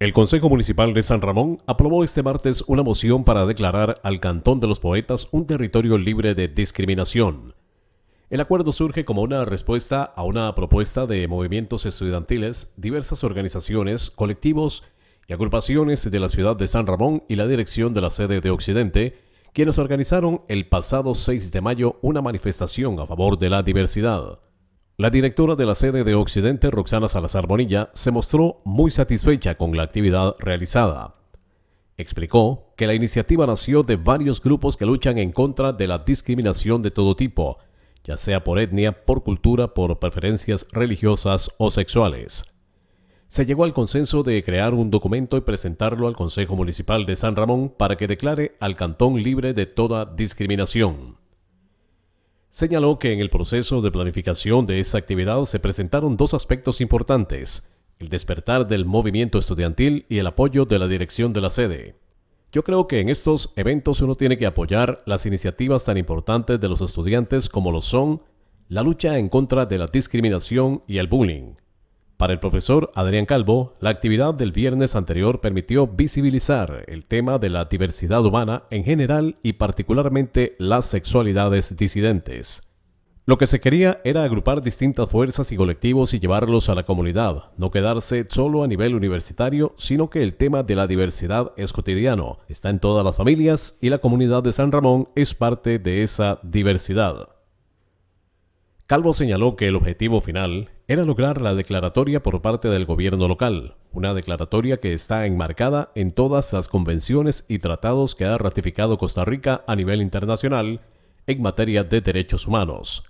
El Consejo Municipal de San Ramón aprobó este martes una moción para declarar al Cantón de los Poetas un territorio libre de discriminación. El acuerdo surge como una respuesta a una propuesta de movimientos estudiantiles, diversas organizaciones, colectivos y agrupaciones de la ciudad de San Ramón y la dirección de la sede de Occidente, quienes organizaron el pasado 6 de mayo una manifestación a favor de la diversidad. La directora de la sede de Occidente, Roxana Salazar Bonilla, se mostró muy satisfecha con la actividad realizada. Explicó que la iniciativa nació de varios grupos que luchan en contra de la discriminación de todo tipo, ya sea por etnia, por cultura, por preferencias religiosas o sexuales. Se llegó al consenso de crear un documento y presentarlo al Consejo Municipal de San Ramón para que declare al cantón libre de toda discriminación señaló que en el proceso de planificación de esa actividad se presentaron dos aspectos importantes, el despertar del movimiento estudiantil y el apoyo de la dirección de la sede. Yo creo que en estos eventos uno tiene que apoyar las iniciativas tan importantes de los estudiantes como lo son la lucha en contra de la discriminación y el bullying, para el profesor Adrián Calvo, la actividad del viernes anterior permitió visibilizar el tema de la diversidad humana en general y particularmente las sexualidades disidentes. Lo que se quería era agrupar distintas fuerzas y colectivos y llevarlos a la comunidad, no quedarse solo a nivel universitario, sino que el tema de la diversidad es cotidiano, está en todas las familias y la comunidad de San Ramón es parte de esa diversidad. Calvo señaló que el objetivo final era lograr la declaratoria por parte del gobierno local, una declaratoria que está enmarcada en todas las convenciones y tratados que ha ratificado Costa Rica a nivel internacional en materia de derechos humanos.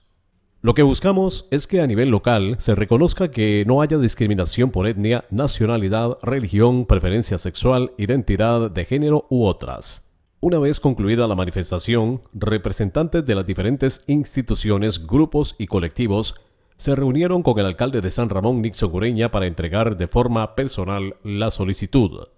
Lo que buscamos es que a nivel local se reconozca que no haya discriminación por etnia, nacionalidad, religión, preferencia sexual, identidad de género u otras. Una vez concluida la manifestación, representantes de las diferentes instituciones, grupos y colectivos se reunieron con el alcalde de San Ramón, Nixon Ureña, para entregar de forma personal la solicitud.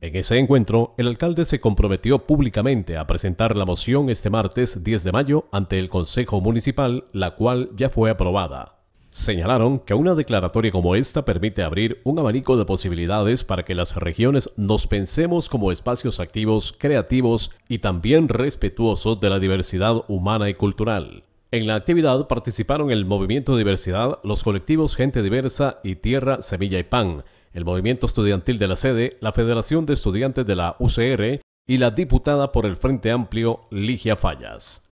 En ese encuentro, el alcalde se comprometió públicamente a presentar la moción este martes 10 de mayo ante el Consejo Municipal, la cual ya fue aprobada. Señalaron que una declaratoria como esta permite abrir un abanico de posibilidades para que las regiones nos pensemos como espacios activos, creativos y también respetuosos de la diversidad humana y cultural. En la actividad participaron el Movimiento Diversidad, los colectivos Gente Diversa y Tierra, Semilla y Pan, el Movimiento Estudiantil de la Sede, la Federación de Estudiantes de la UCR y la diputada por el Frente Amplio, Ligia Fallas.